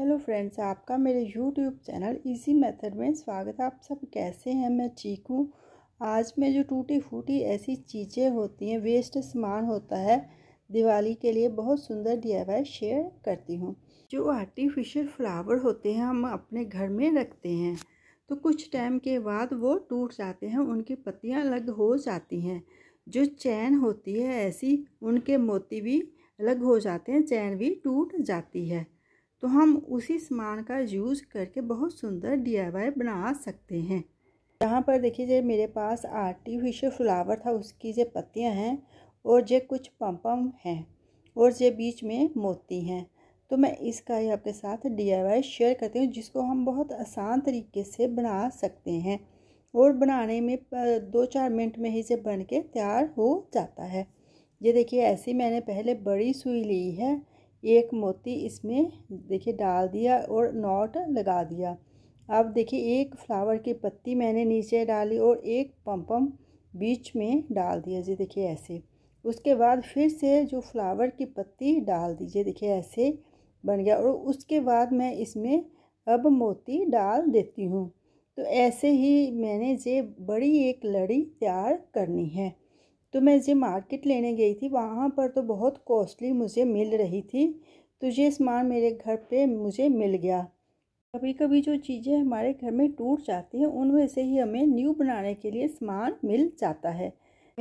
hello friends आपका मेरे YouTube channel easy method में स्वागत है आप सब कैसे हैं मैं ठीक हूँ आज मैं जो टूटी फूटी ऐसी चीज़ें होती हैं वेस्ट सामान होता है दिवाली के लिए बहुत सुंदर डी शेयर करती हूँ जो आर्टिफिशियल फ्लावर होते हैं हम अपने घर में रखते हैं तो कुछ टाइम के बाद वो टूट जाते हैं उनकी पत्तियाँ अलग हो जाती हैं जो चैन होती है ऐसी उनके मोती भी अलग हो जाते हैं चैन भी टूट जाती है तो हम उसी सामान का यूज़ करके बहुत सुंदर डी बना सकते हैं यहाँ पर देखिए जो मेरे पास आर्टिफिशियल फ्लावर था उसकी जो पत्तियाँ हैं और जो कुछ पम्पम हैं और जो बीच में मोती हैं तो मैं इसका ही आपके साथ डी शेयर करती हूँ जिसको हम बहुत आसान तरीके से बना सकते हैं और बनाने में दो चार मिनट में ही से बन के तैयार हो जाता है ये देखिए ऐसी मैंने पहले बड़ी सुई ली है एक मोती इसमें देखिए डाल दिया और नॉट लगा दिया अब देखिए एक फ्लावर की पत्ती मैंने नीचे डाली और एक पम्पम बीच में डाल दिया जी देखिए ऐसे उसके बाद फिर से जो फ्लावर की पत्ती डाल दीजिए देखिए ऐसे बन गया और उसके बाद मैं इसमें अब मोती डाल देती हूँ तो ऐसे ही मैंने ये बड़ी एक लड़ी तैयार करनी है तो मैं ये मार्केट लेने गई थी वहाँ पर तो बहुत कॉस्टली मुझे मिल रही थी तो ये सामान मेरे घर पे मुझे मिल गया कभी कभी जो चीज़ें हमारे घर में टूट जाती हैं उनमें से ही हमें न्यू बनाने के लिए सामान मिल जाता है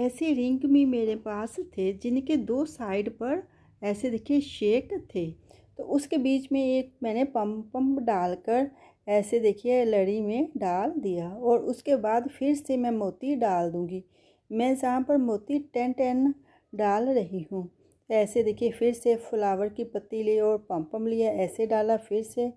ऐसे रिंग भी मेरे पास थे जिनके दो साइड पर ऐसे देखिए शेक थे तो उसके बीच में एक मैंने पम्प पम्प कर ऐसे देखिए लड़ी में डाल दिया और उसके बाद फिर से मैं मोती डाल दूँगी मैं जहाँ पर मोती टेन टेन डाल रही हूँ ऐसे देखिए फिर से फ्लावर की पत्ती ली और पम्पम लिया ऐसे डाला फिर से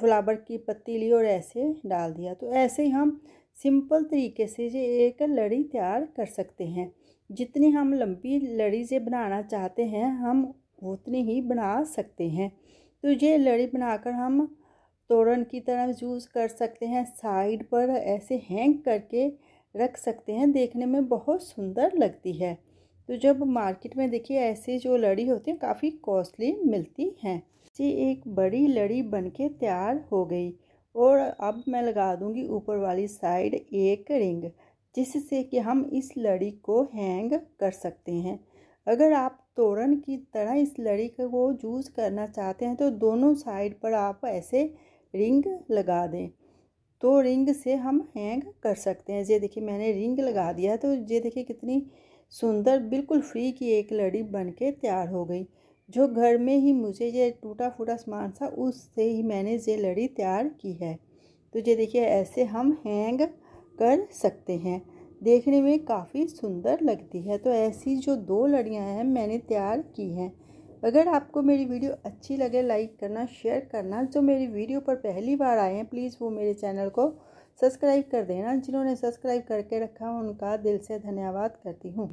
फ्लावर की पत्ती ली और ऐसे डाल दिया तो ऐसे ही हम सिंपल तरीके से ये एक लड़ी तैयार कर सकते हैं जितनी हम लंबी लड़ी से बनाना चाहते हैं हम उतनी ही बना सकते हैं तो ये लड़ी बनाकर हम तोरण की तरह यूज़ कर सकते हैं साइड पर ऐसे हैंग करके रख सकते हैं देखने में बहुत सुंदर लगती है तो जब मार्केट में देखिए ऐसी जो लड़ी होती है काफ़ी कॉस्टली मिलती हैं जी एक बड़ी लड़ी बनके तैयार हो गई और अब मैं लगा दूंगी ऊपर वाली साइड एक रिंग जिससे कि हम इस लड़ी को हैंग कर सकते हैं अगर आप तोरण की तरह इस लड़ी को यूज़ करना चाहते हैं तो दोनों साइड पर आप ऐसे रिंग लगा दें तो रिंग से हम हैंग कर सकते हैं ये देखिए मैंने रिंग लगा दिया है तो ये देखिए कितनी सुंदर बिल्कुल फ्री की एक लड़ी बन के तैयार हो गई जो घर में ही मुझे ये टूटा फूटा सामान था उससे ही मैंने ये लड़ी तैयार की है तो ये देखिए ऐसे हम हैंग कर सकते हैं देखने में काफ़ी सुंदर लगती है तो ऐसी जो दो लड़ियां हैं मैंने तैयार की हैं अगर आपको मेरी वीडियो अच्छी लगे लाइक करना शेयर करना जो मेरी वीडियो पर पहली बार आए हैं प्लीज़ वो मेरे चैनल को सब्सक्राइब कर देना जिन्होंने सब्सक्राइब करके रखा उनका दिल से धन्यवाद करती हूँ